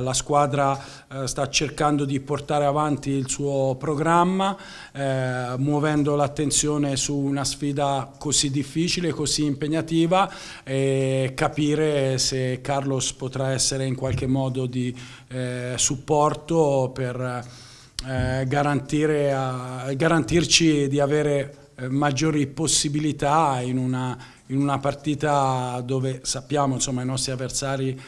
La squadra eh, sta cercando di portare avanti il suo programma eh, muovendo l'attenzione su una sfida così difficile, così impegnativa e capire se Carlos potrà essere in qualche modo di eh, supporto per eh, a, garantirci di avere eh, maggiori possibilità in una, in una partita dove sappiamo insomma, i nostri avversari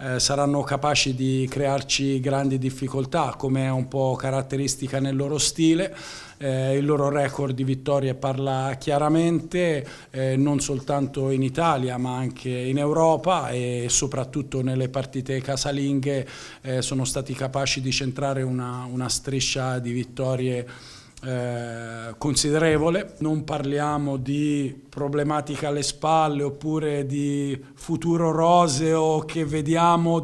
eh, saranno capaci di crearci grandi difficoltà come è un po' caratteristica nel loro stile. Eh, il loro record di vittorie parla chiaramente eh, non soltanto in Italia ma anche in Europa e soprattutto nelle partite casalinghe eh, sono stati capaci di centrare una, una striscia di vittorie eh, considerevole, non parliamo di problematica alle spalle oppure di futuro roseo che vediamo,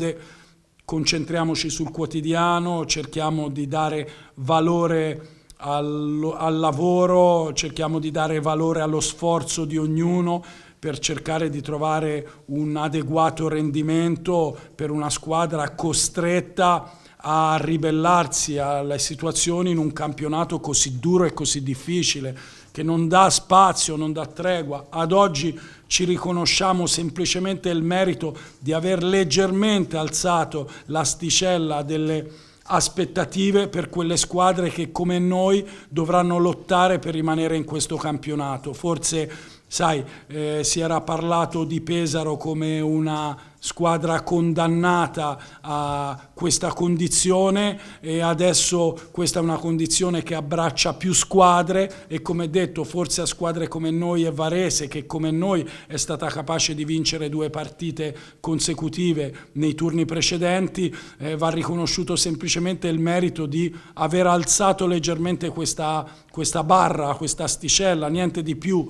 concentriamoci sul quotidiano, cerchiamo di dare valore al, al lavoro, cerchiamo di dare valore allo sforzo di ognuno per cercare di trovare un adeguato rendimento per una squadra costretta a a ribellarsi alle situazioni in un campionato così duro e così difficile che non dà spazio, non dà tregua. Ad oggi ci riconosciamo semplicemente il merito di aver leggermente alzato l'asticella delle aspettative per quelle squadre che come noi dovranno lottare per rimanere in questo campionato. Forse Sai, eh, si era parlato di Pesaro come una squadra condannata a questa condizione e adesso questa è una condizione che abbraccia più squadre e come detto forse a squadre come noi e Varese che come noi è stata capace di vincere due partite consecutive nei turni precedenti eh, va riconosciuto semplicemente il merito di aver alzato leggermente questa, questa barra, questa asticella, niente di più.